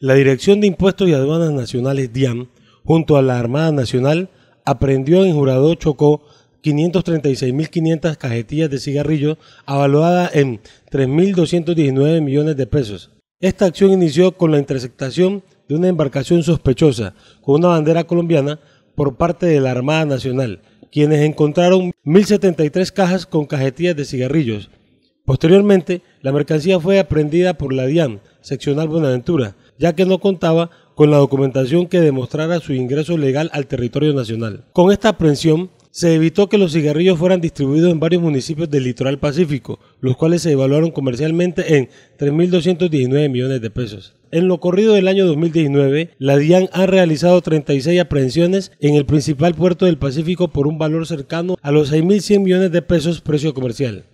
La Dirección de Impuestos y Aduanas Nacionales, DIAM, junto a la Armada Nacional, aprendió en Jurado Chocó 536.500 cajetillas de cigarrillos, avaluada en 3.219 millones de pesos. Esta acción inició con la interceptación de una embarcación sospechosa con una bandera colombiana por parte de la Armada Nacional, quienes encontraron 1.073 cajas con cajetillas de cigarrillos. Posteriormente, la mercancía fue aprendida por la DIAN, seccional Buenaventura, ya que no contaba con la documentación que demostrara su ingreso legal al territorio nacional. Con esta aprehensión, se evitó que los cigarrillos fueran distribuidos en varios municipios del litoral pacífico, los cuales se evaluaron comercialmente en 3.219 millones de pesos. En lo corrido del año 2019, la DIAN ha realizado 36 aprehensiones en el principal puerto del Pacífico por un valor cercano a los 6.100 millones de pesos precio comercial.